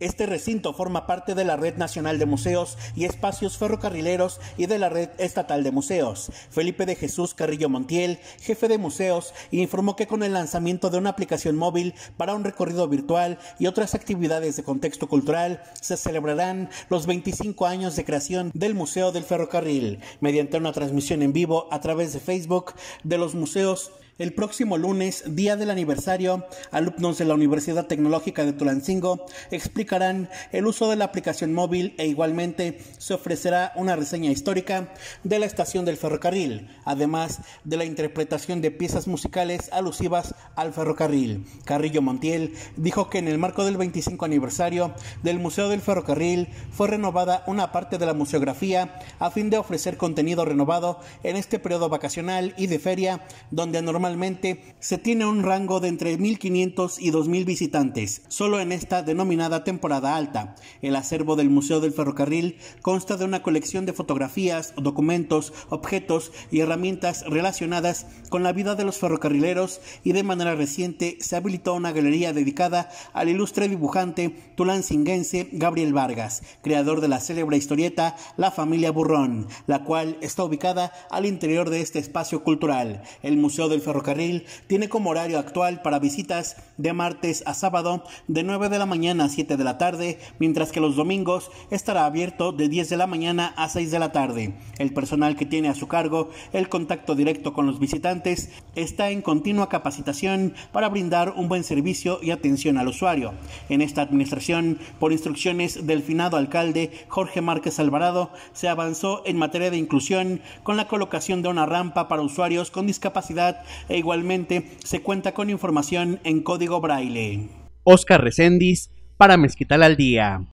Este recinto forma parte de la Red Nacional de Museos y Espacios Ferrocarrileros y de la Red Estatal de Museos. Felipe de Jesús Carrillo Montiel, jefe de museos, informó que con el lanzamiento de una aplicación móvil para un recorrido virtual y otras actividades de contexto cultural, se celebrarán los 25 años de creación del Museo del Ferrocarril, mediante una transmisión en vivo a través de Facebook de los museos el próximo lunes, día del aniversario, alumnos de la Universidad Tecnológica de Tulancingo explicarán el uso de la aplicación móvil e igualmente se ofrecerá una reseña histórica de la estación del ferrocarril, además de la interpretación de piezas musicales alusivas al ferrocarril. Carrillo Montiel dijo que en el marco del 25 aniversario del Museo del Ferrocarril fue renovada una parte de la museografía a fin de ofrecer contenido renovado en este periodo vacacional y de feria donde normalmente se tiene un rango de entre 1.500 y 2.000 visitantes, solo en esta denominada temporada alta. El acervo del Museo del Ferrocarril consta de una colección de fotografías, documentos, objetos y herramientas relacionadas con la vida de los ferrocarrileros y de manera reciente se habilitó una galería dedicada al ilustre dibujante tulancinguense Gabriel Vargas, creador de la célebre historieta La familia Burrón, la cual está ubicada al interior de este espacio cultural. El Museo del ferrocarril tiene como horario actual para visitas de martes a sábado de 9 de la mañana a 7 de la tarde, mientras que los domingos estará abierto de 10 de la mañana a 6 de la tarde. El personal que tiene a su cargo el contacto directo con los visitantes está en continua capacitación para brindar un buen servicio y atención al usuario. En esta administración, por instrucciones del finado alcalde Jorge Márquez Alvarado, se avanzó en materia de inclusión con la colocación de una rampa para usuarios con discapacidad e igualmente se cuenta con información en código braille. Oscar Recendis para Mezquital al Día.